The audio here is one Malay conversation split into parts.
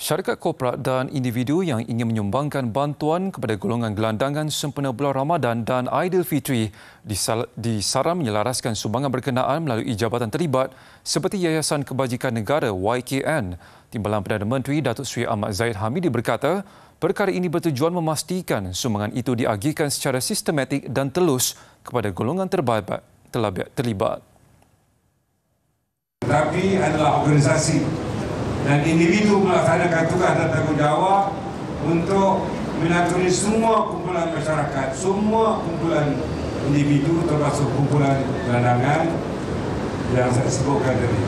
Syarikat Kopra dan individu yang ingin menyumbangkan bantuan kepada golongan gelandangan sempena bulan Ramadan dan Aidilfitri disaran menyelaraskan sumbangan berkenaan melalui jabatan terlibat seperti Yayasan Kebajikan Negara YKN. Timbalan Perdana Menteri Datuk Sri Ahmad Zaid Hamidi berkata, perkara ini bertujuan memastikan sumbangan itu diagihkan secara sistematik dan telus kepada golongan terlibat. Tetapi adalah organisasi dan individu melaksanakan tugas dan tanggungjawab untuk menaturi semua kumpulan masyarakat, semua kumpulan individu termasuk kumpulan gelandangan yang saya sebutkan tadi.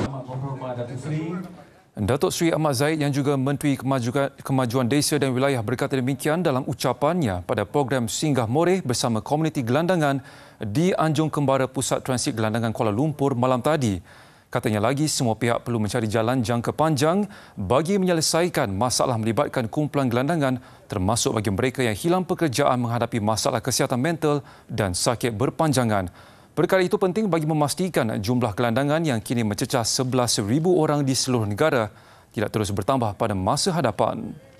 Datuk Sri Ahmad Zaid yang juga Menteri Kemajuan, Kemajuan Desa dan Wilayah berkata demikian dalam ucapannya pada program Singgah Moreh bersama komuniti gelandangan di Anjung Kembara Pusat Transit Gelandangan Kuala Lumpur malam tadi. Katanya lagi, semua pihak perlu mencari jalan jangka panjang bagi menyelesaikan masalah melibatkan kumpulan gelandangan termasuk bagi mereka yang hilang pekerjaan menghadapi masalah kesihatan mental dan sakit berpanjangan. Perkara itu penting bagi memastikan jumlah gelandangan yang kini mencecah 11,000 orang di seluruh negara tidak terus bertambah pada masa hadapan.